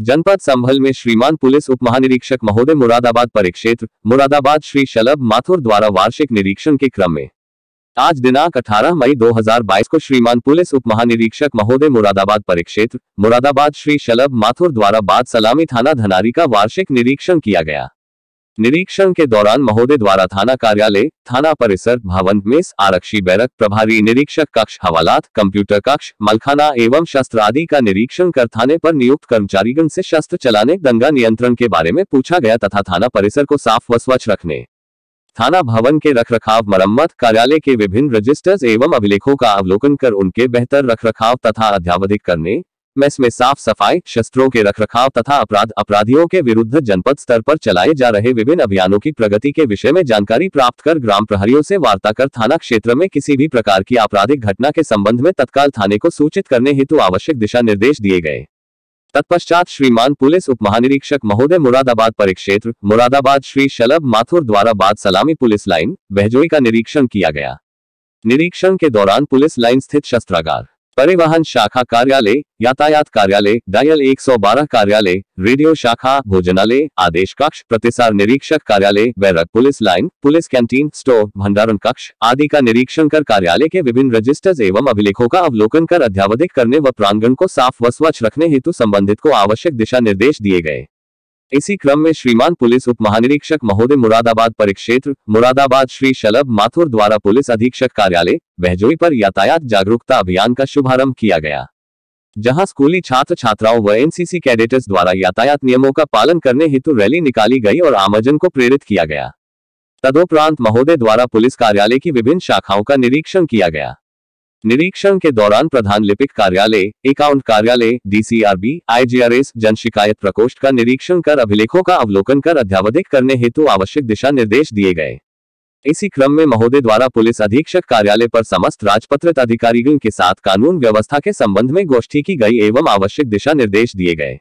जनपद संभल में श्रीमान पुलिस उप महानिरीक्षक महोदय मुरादाबाद परिक्षेत्र मुरादाबाद श्री शलभ माथुर द्वारा वार्षिक निरीक्षण के क्रम में आज दिनांक 18 मई 2022 को श्रीमान पुलिस उप महानिरीक्षक महोदय मुरादाबाद परिक्षेत्र मुरादाबाद श्री शलभ माथुर द्वारा बाद सलामी थाना धनारी का वार्षिक निरीक्षण किया गया निरीक्षण के दौरान महोदय द्वारा थाना कार्यालय थाना परिसर भवन मेस आरक्षी बैरक प्रभारी निरीक्षक कक्ष हवालात कंप्यूटर कक्ष मलखाना एवं शस्त्र आदि का निरीक्षण कर थाने पर नियुक्त कर्मचारीगण से शस्त्र चलाने दंगा नियंत्रण के बारे में पूछा गया तथा थाना परिसर को साफ व स्वच्छ रखने थाना भवन के रखरखाव मरम्मत कार्यालय के विभिन्न रजिस्टर्स एवं अभिलेखों का अवलोकन कर उनके बेहतर रखरखाव तथा अध्यावधिक करने मैस में साफ सफाई शस्त्रों के रखरखाव तथा अपराध अपराधियों के विरुद्ध जनपद स्तर पर चलाए जा रहे विभिन्न अभियानों की प्रगति के विषय में जानकारी प्राप्त कर ग्राम प्रहरियों से वार्ता कर थाना क्षेत्र में किसी भी प्रकार की आपराधिक घटना के संबंध में तत्काल थाने को सूचित करने हेतु आवश्यक दिशा निर्देश दिए गए तत्पश्चात श्रीमान पुलिस उप महानिरीक्षक महोदय मुरादाबाद परिक्षेत्र मुरादाबाद श्री शलभ माथुर द्वारा बाद सलामी पुलिस लाइन बहजोई का निरीक्षण किया गया निरीक्षण के दौरान पुलिस लाइन स्थित शस्त्रागार परिवहन शाखा कार्यालय यातायात कार्यालय डायल 112 कार्यालय रेडियो शाखा भोजनालय आदेश कक्ष प्रतिसार निरीक्षक कार्यालय barrack police line police canteen store भंडारण कक्ष आदि का निरीक्षण कर कार्यालय के विभिन्न रजिस्टर्स एवं अभिलेखों का अवलोकन कर अध्यावधिक करने व प्रांगण को साफ व स्वच्छ रखने हेतु संबंधित को आवश्यक दिशा निर्देश दिए गए इसी क्रम में श्रीमान पुलिस उप महानिरीक्षक महोदय मुरादाबाद परिक्षेत्र मुरादाबाद श्री शलभ माथुर द्वारा पुलिस अधीक्षक कार्यालय बहजोई पर यातायात जागरूकता अभियान का शुभारंभ किया गया जहां स्कूली छात्र छात्राओं व एनसीसी कैडेटर्स द्वारा यातायात नियमों का पालन करने हेतु रैली निकाली गई और आमजन को प्रेरित किया गया तदोपरांत महोदय द्वारा पुलिस कार्यालय की विभिन्न शाखाओं का निरीक्षण किया गया निरीक्षण के दौरान प्रधान लिपिक कार्यालय अकाउंट कार्यालय डीसीआरबी आईजीआरएस जन शिकायत प्रकोष्ठ का निरीक्षण कर अभिलेखों का अवलोकन कर अध्यावधिक करने हेतु आवश्यक दिशा निर्देश दिए गए इसी क्रम में महोदय द्वारा पुलिस अधीक्षक कार्यालय पर समस्त राजपत्रित अधिकारियों के साथ कानून व्यवस्था के संबंध में गोष्ठी की गई एवं आवश्यक दिशा निर्देश दिए गए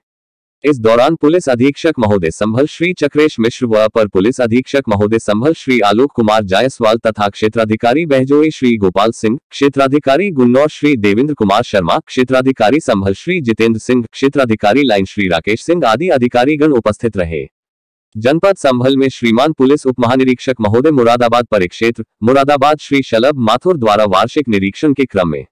इस दौरान पुलिस अधीक्षक महोदय संभल श्री चक्रेश मिश्र व अपर पुलिस अधीक्षक महोदय संभल श्री आलोक कुमार जायसवाल तथा क्षेत्राधिकारी बहजोई श्री गोपाल सिंह क्षेत्राधिकारी गुन्नौर श्री देवेंद्र कुमार शर्मा क्षेत्राधिकारी संभल श्री जितेंद्र सिंह क्षेत्राधिकारी लाइन श्री राकेश सिंह आदि अधिकारीगण उपस्थित रहे जनपद संभल में श्रीमान पुलिस उप महानिरीक्षक महोदय मुरादाबाद परिक्षेत्र मुरादाबाद श्री शलभ माथुर द्वारा वार्षिक निरीक्षण के क्रम में